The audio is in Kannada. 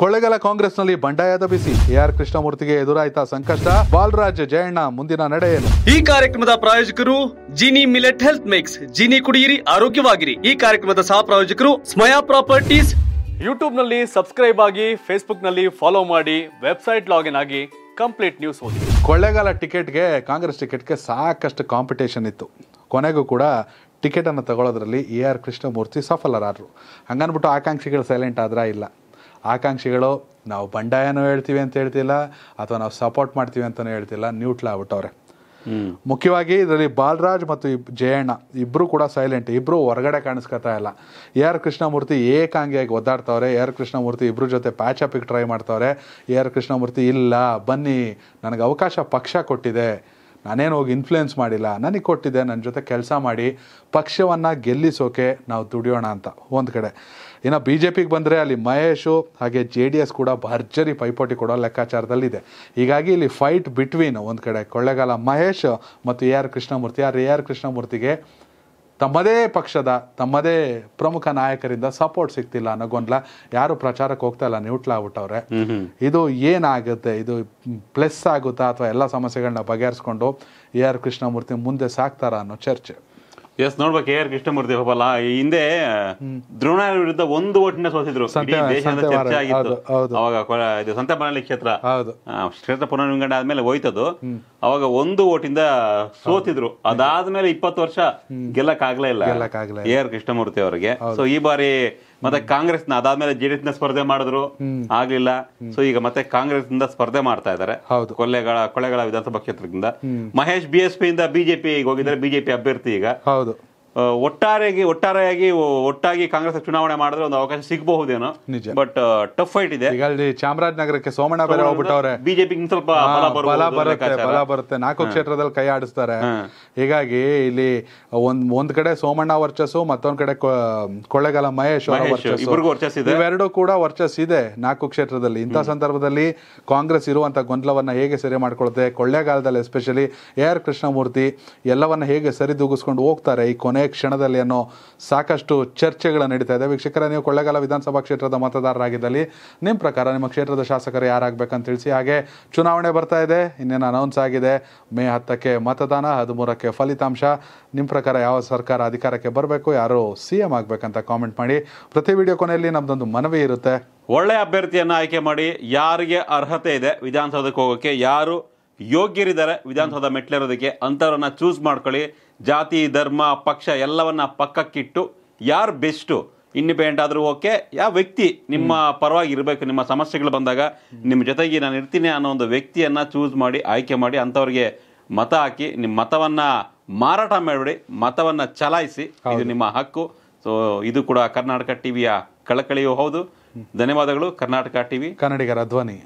ಕೊಳ್ಳೆಗಾಲ ಕಾಂಗ್ರೆಸ್ನಲ್ಲಿ ಬಂಡಾಯದ ಬಿಸಿ ಆರ್ ಕೃಷ್ಣಮೂರ್ತಿಗೆ ಎದುರಾಯಿತ ಸಂಕಷ್ಟ ಬಾಲರಾಜ್ ಜಯಣ್ಣ ಮುಂದಿನ ನಡೆ ಈ ಕಾರ್ಯಕ್ರಮದ ಪ್ರಾಯೋಜಕರು Gini millet health mix Gini ಕುಡಿಯಿರಿ ಆರೋಗ್ಯವಾಗಿರಿ ಈ ಕಾರ್ಯಕ್ರಮದ ಸಹ ಪ್ರಾಯೋಜಕರು ಸ್ಮಯಾ ಪ್ರಾಪರ್ಟೀಸ್ ಯೂಟ್ಯೂಬ್ ನಲ್ಲಿ ಸಬ್ಸ್ಕ್ರೈಬ್ ಆಗಿ ಫೇಸ್ಬುಕ್ ನಲ್ಲಿ ಫಾಲೋ ಮಾಡಿ ವೆಬ್ಸೈಟ್ ಲಾಗಿನ್ ಆಗಿ ಕಂಪ್ಲೀಟ್ ನ್ಯೂಸ್ ಓದಿ ಕೊಳ್ಳೆಗಾಲ ಟಿಕೆಟ್ಗೆ ಕಾಂಗ್ರೆಸ್ ಟಿಕೆಟ್ಗೆ ಸಾಕಷ್ಟು ಕಾಂಪಿಟೇಷನ್ ಇತ್ತು ಕೊನೆಗೂ ಕೂಡ ಅನ್ನು ತಗೊಳ್ಳೋದ್ರಲ್ಲಿ ಎ ಆರ್ ಕೃಷ್ಣಮೂರ್ತಿ ಸಫಲರಾದರು ಹಂಗನ್ಬಿಟ್ಟು ಆಕಾಂಕ್ಷಿಗಳು ಸೈಲೆಂಟ್ ಆದ್ರ ಇಲ್ಲ ಆಕಾಂಕ್ಷಿಗಳು ನಾವು ಬಂಡಾಯನೂ ಹೇಳ್ತೀವಿ ಅಂತ ಹೇಳ್ತಿಲ್ಲ ಅಥವಾ ನಾವು ಸಪೋರ್ಟ್ ಮಾಡ್ತೀವಿ ಅಂತಲೂ ಹೇಳ್ತಿಲ್ಲ ನ್ಯೂಟ್ಲ್ ಆಗ್ಬಿಟ್ಟವ್ರೆ ಮುಖ್ಯವಾಗಿ ಇದರಲ್ಲಿ ಬಾಲರಾಜ್ ಮತ್ತು ಜಯಣ್ಣ ಇಬ್ಬರು ಕೂಡ ಸೈಲೆಂಟ್ ಇಬ್ಬರು ಹೊರಗಡೆ ಕಾಣಿಸ್ಕೊತಾ ಇಲ್ಲ ಎ ಆರ್ ಕೃಷ್ಣಮೂರ್ತಿ ಏಕಾಂಗಿಯಾಗಿ ಒದ್ದಾಡ್ತವ್ರೆ ಎ ಆರ್ ಕೃಷ್ಣಮೂರ್ತಿ ಇಬ್ಬರ ಜೊತೆ ಪ್ಯಾಚ್ ಟ್ರೈ ಮಾಡ್ತವ್ರೆ ಎ ಆರ್ ಕೃಷ್ಣಮೂರ್ತಿ ಇಲ್ಲ ಬನ್ನಿ ನನಗೆ ಅವಕಾಶ ಪಕ್ಷ ಕೊಟ್ಟಿದೆ ನಾನೇನು ಹೋಗಿ ಇನ್ಫ್ಲುಯೆನ್ಸ್ ಮಾಡಿಲ್ಲ ನನಗೆ ಕೊಟ್ಟಿದ್ದೆ ನನ್ನ ಜೊತೆ ಕೆಲಸ ಮಾಡಿ ಪಕ್ಷವನ್ನು ಗೆಲ್ಲಿಸೋಕೆ ನಾವು ದುಡಿಯೋಣ ಅಂತ ಒಂದು ಕಡೆ ಇನ್ನು ಬಿ ಜೆ ಪಿಗೆ ಬಂದರೆ ಅಲ್ಲಿ ಮಹೇಶು ಹಾಗೆ ಜೆ ಡಿ ಎಸ್ ಕೂಡ ಭರ್ಜರಿ ಪೈಪೋಟಿ ಕೊಡೋ ಲೆಕ್ಕಾಚಾರದಲ್ಲಿದೆ ಹೀಗಾಗಿ ಇಲ್ಲಿ ಫೈಟ್ ಬಿಟ್ವೀನ್ ಒಂದು ಕಡೆ ಕೊಳ್ಳೆಗಾಲ ಮಹೇಶ್ ಮತ್ತು ಎ ಆರ್ ಕೃಷ್ಣಮೂರ್ತಿ ಯಾರು ಎ ಆರ್ ಕೃಷ್ಣಮೂರ್ತಿಗೆ ತಮ್ಮದೇ ಪಕ್ಷದ ತಮ್ಮದೇ ಪ್ರಮುಖ ನಾಯಕರಿಂದ ಸಪೋರ್ಟ್ ಸಿಗ್ತಿಲ್ಲ ಅನ್ನೋ ಗೊಂದಲ ಯಾರು ಪ್ರಚಾರಕ್ಕೆ ಹೋಗ್ತಾ ಇಲ್ಲ ನ್ಯೂಟ್ಲ ಅವ್ರೆ ಇದು ಏನಾಗುತ್ತೆ ಇದು ಪ್ಲಸ್ ಆಗುತ್ತಾ ಅಥವಾ ಎಲ್ಲ ಸಮಸ್ಯೆಗಳನ್ನ ಬಗೆಹರಿಸ್ಕೊಂಡು ಎ ಆರ್ ಕೃಷ್ಣಮೂರ್ತಿ ಮುಂದೆ ಸಾಕ್ತಾರ ಅನ್ನೋ ಚರ್ಚೆ ಎಸ್ ನೋಡ್ಬೇಕು ಎ ಆರ್ ಕೃಷ್ಣಮೂರ್ತಿ ಹೋಗಲ್ಲ ಹಿಂದೆ ದ್ರೋಣ ವಿರುದ್ಧ ಒಂದು ಓಟಿನ ಸೋತಿದ್ರು ಅವಾಗ ಸಂತೆ ಕ್ಷೇತ್ರ ಕ್ಷೇತ್ರ ಪುನರ್ವಿಂಗಡ ಆದ್ಮೇಲೆ ಹೋಯ್ತದು ಅವಾಗ ಒಂದು ಓಟಿಂದ ಸೋತಿದ್ರು ಅದಾದ್ಮೇಲೆ ಇಪ್ಪತ್ತು ವರ್ಷ ಗೆಲ್ಲಕ್ ಆಗ್ಲೇ ಇಲ್ಲ ಎ ಆರ್ ಕೃಷ್ಣಮೂರ್ತಿ ಅವರಿಗೆ ಸೊ ಈ ಬಾರಿ ಮತ್ತೆ ಕಾಂಗ್ರೆಸ್ ನ ಅದಾದ್ಮೇಲೆ ಜೆಡಿಎಸ್ ನ ಸ್ಪರ್ಧೆ ಮಾಡಿದ್ರು ಆಗ್ಲಿಲ್ಲ ಸೊ ಈಗ ಮತ್ತೆ ಕಾಂಗ್ರೆಸ್ ನಿಂದ ಸ್ಪರ್ಧೆ ಮಾಡ್ತಾ ಇದ್ದಾರೆ ಕೊಲೆಗಳ ಕೊಳೆಗಳ ವಿಧಾನಸಭಾ ಕ್ಷೇತ್ರದಿಂದ ಮಹೇಶ್ ಬಿಎಸ್ಪಿ ಇಂದ ಬಿಜೆಪಿ ಹೋಗಿದ್ರೆ ಬಿಜೆಪಿ ಅಭ್ಯರ್ಥಿ ಈಗ ಹೌದು ಒಟ್ಟಾರೆಗೆ ಒಟ್ಟಾರೆಯಾಗಿ ಒಟ್ಟಾಗಿ ಕಾಂಗ್ರೆಸ್ ಚುನಾವಣೆ ಮಾಡಿದ್ರೆ ಒಂದು ಅವಕಾಶ ಸಿಗಬಹುದೇನೋ ನಿಜ ಬಟ್ ಟಫ್ ಫೈಟ್ ಇದೆ ಈಗ ಅಲ್ಲಿ ಚಾಮರಾಜನಗರಕ್ಕೆ ಸೋಮಣ್ಣ ಬೇರೆ ಹೋಗ್ಬಿಟ್ಟವ್ರೆ ಬಿಜೆಪಿ ಸ್ವಲ್ಪ ಬಲ ಬರುತ್ತೆ ಬಲ ಬರುತ್ತೆ ನಾಲ್ಕು ಕ್ಷೇತ್ರದಲ್ಲಿ ಕೈ ಆಡಿಸ್ತಾರೆ ಹೀಗಾಗಿ ಇಲ್ಲಿ ಒಂದ್ ಒಂದ್ ಕಡೆ ಸೋಮಣ್ಣ ವರ್ಚಸ್ಸು ಮತ್ತೊಂದ್ ಕಡೆ ಕೊಳ್ಳೆಗಾಲ ಮಹೇಶ್ ವರ್ಚಸ್ ಇದೆ ಇವೆರಡೂ ಕೂಡ ವರ್ಚಸ್ ಇದೆ ನಾಲ್ಕು ಕ್ಷೇತ್ರದಲ್ಲಿ ಇಂತಹ ಸಂದರ್ಭದಲ್ಲಿ ಕಾಂಗ್ರೆಸ್ ಇರುವಂತ ಗೊಂದಲವನ್ನ ಹೇಗೆ ಸರಿ ಮಾಡ್ಕೊಳ್ತೇವೆ ಕೊಳ್ಳೆಗಾಲದಲ್ಲಿ ಎಸ್ಪೆಷಲಿ ಎ ಆರ್ ಕೃಷ್ಣಮೂರ್ತಿ ಎಲ್ಲವನ್ನ ಹೇಗೆ ಸರಿದೂಗಿಸ್ಕೊಂಡು ಹೋಗ್ತಾರೆ ಈ ಕೊನೆ ಕ್ಷಣದಲ್ಲಿ ಅನ್ನೋ ಸಾಕಷ್ಟು ಚರ್ಚೆಗಳು ನಡೀತಾ ಇದೆ ವೀಕ್ಷಕರ ನೀವು ಕೊಳ್ಳೇಗಾಲ ವಿಧಾನಸಭಾ ಕ್ಷೇತ್ರದ ಮತದಾರರಾಗಿದ್ದಲ್ಲಿ ನಿಮ್ಮ ಪ್ರಕಾರ ನಿಮ್ಮ ಕ್ಷೇತ್ರದ ಶಾಸಕರು ಯಾರಾಗಬೇಕಂತ ತಿಳಿಸಿ ಹಾಗೆ ಚುನಾವಣೆ ಬರ್ತಾ ಇದೆ ಇನ್ನೇನು ಅನೌನ್ಸ್ ಆಗಿದೆ ಮೇ ಹತ್ತಕ್ಕೆ ಮತದಾನ ಹದಿಮೂರಕ್ಕೆ ಫಲಿತಾಂಶ ನಿಮ್ಮ ಪ್ರಕಾರ ಯಾವ ಸರ್ಕಾರ ಅಧಿಕಾರಕ್ಕೆ ಬರಬೇಕು ಯಾರು ಸಿ ಎಂ ಆಗಬೇಕಂತ ಕಾಮೆಂಟ್ ಮಾಡಿ ಪ್ರತಿ ವಿಡಿಯೋ ಕೊನೆಯಲ್ಲಿ ನಮ್ಮದೊಂದು ಮನವಿ ಇರುತ್ತೆ ಒಳ್ಳೆಯ ಅಭ್ಯರ್ಥಿಯನ್ನು ಆಯ್ಕೆ ಮಾಡಿ ಯಾರಿಗೆ ಅರ್ಹತೆ ಇದೆ ವಿಧಾನಸೌಧಕ್ಕೆ ಹೋಗೋಕ್ಕೆ ಯಾರು ಯೋಗ್ಯರಿದ್ದಾರೆ ವಿಧಾನಸೌಧ ಮೆಟ್ಲಿರೋದಕ್ಕೆ ಅಂಥವ್ರನ್ನ ಚೂಸ್ ಮಾಡ್ಕೊಳ್ಳಿ ಜಾತಿ ಧರ್ಮ ಪಕ್ಷ ಎಲ್ಲವನ್ನ ಪಕ್ಕಕ್ಕಿಟ್ಟು ಯಾರು ಬೆಸ್ಟು ಇಂಡಿಪೆಂಡೆಂಟ್ ಆದರೂ ಓಕೆ ಯಾವ ವ್ಯಕ್ತಿ ನಿಮ್ಮ ಪರವಾಗಿ ಇರಬೇಕು ನಿಮ್ಮ ಸಮಸ್ಯೆಗಳು ಬಂದಾಗ ನಿಮ್ಮ ಜೊತೆಗೆ ನಾನು ಇರ್ತೀನಿ ಅನ್ನೋ ಒಂದು ವ್ಯಕ್ತಿಯನ್ನು ಚೂಸ್ ಮಾಡಿ ಆಯ್ಕೆ ಮಾಡಿ ಅಂಥವ್ರಿಗೆ ಮತ ಹಾಕಿ ನಿಮ್ಮ ಮತವನ್ನು ಮಾರಾಟ ಮಾಡಬೇಡಿ ಮತವನ್ನು ಚಲಾಯಿಸಿ ಇದು ನಿಮ್ಮ ಹಕ್ಕು ಸೊ ಇದು ಕೂಡ ಕರ್ನಾಟಕ ಟಿವಿಯ ಕಳಕಳಿಯೂ ಹೌದು ಧನ್ಯವಾದಗಳು ಕರ್ನಾಟಕ ಟಿವಿ ಕನ್ನಡಿಗರ ಧ್ವನಿ